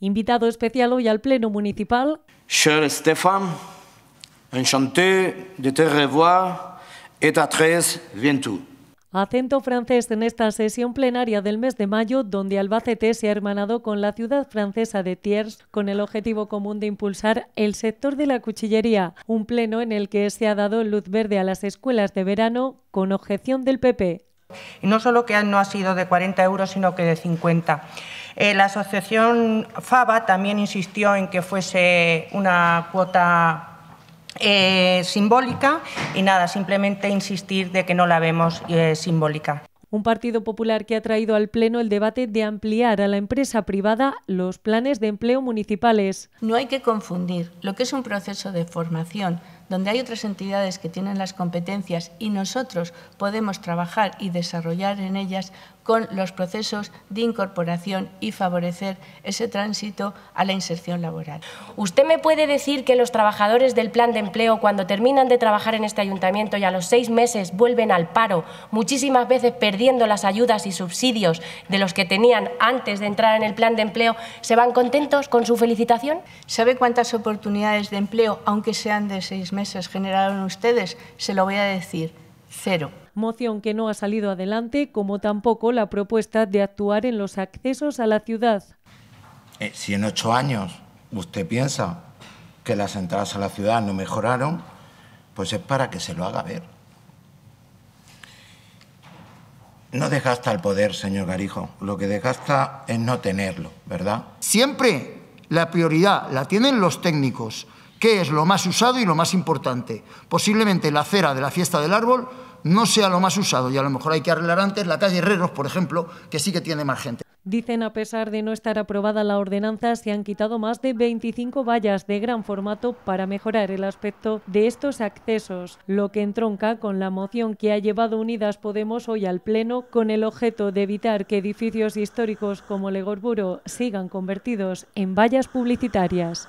Invitado especial hoy al Pleno Municipal. Cher Stéphane, enchanté de te revoir et à Acento francés en esta sesión plenaria del mes de mayo, donde Albacete se ha hermanado con la ciudad francesa de Thiers con el objetivo común de impulsar el sector de la cuchillería, un pleno en el que se ha dado luz verde a las escuelas de verano con objeción del PP. Y no solo que no ha sido de 40 euros, sino que de 50. Eh, la asociación FABA también insistió en que fuese una cuota eh, simbólica y nada, simplemente insistir de que no la vemos eh, simbólica. Un Partido Popular que ha traído al Pleno el debate de ampliar a la empresa privada los planes de empleo municipales. No hay que confundir lo que es un proceso de formación donde hay otras entidades que tienen las competencias y nosotros podemos trabajar y desarrollar en ellas con los procesos de incorporación y favorecer ese tránsito a la inserción laboral. ¿Usted me puede decir que los trabajadores del plan de empleo, cuando terminan de trabajar en este ayuntamiento y a los seis meses vuelven al paro, muchísimas veces perdiendo las ayudas y subsidios de los que tenían antes de entrar en el plan de empleo, se van contentos con su felicitación? ¿Sabe cuántas oportunidades de empleo, aunque sean de seis meses generaron ustedes? Se lo voy a decir, cero. Moción que no ha salido adelante, como tampoco la propuesta de actuar en los accesos a la ciudad. Eh, si en ocho años usted piensa que las entradas a la ciudad no mejoraron, pues es para que se lo haga ver. No desgasta el poder, señor Garijo. Lo que desgasta es no tenerlo, ¿verdad? Siempre la prioridad la tienen los técnicos, ¿Qué es lo más usado y lo más importante? Posiblemente la cera de la fiesta del árbol no sea lo más usado y a lo mejor hay que arreglar antes la calle Herreros, por ejemplo, que sí que tiene más gente. Dicen, a pesar de no estar aprobada la ordenanza, se han quitado más de 25 vallas de gran formato para mejorar el aspecto de estos accesos, lo que entronca con la moción que ha llevado Unidas Podemos hoy al Pleno con el objeto de evitar que edificios históricos como Legorburo sigan convertidos en vallas publicitarias.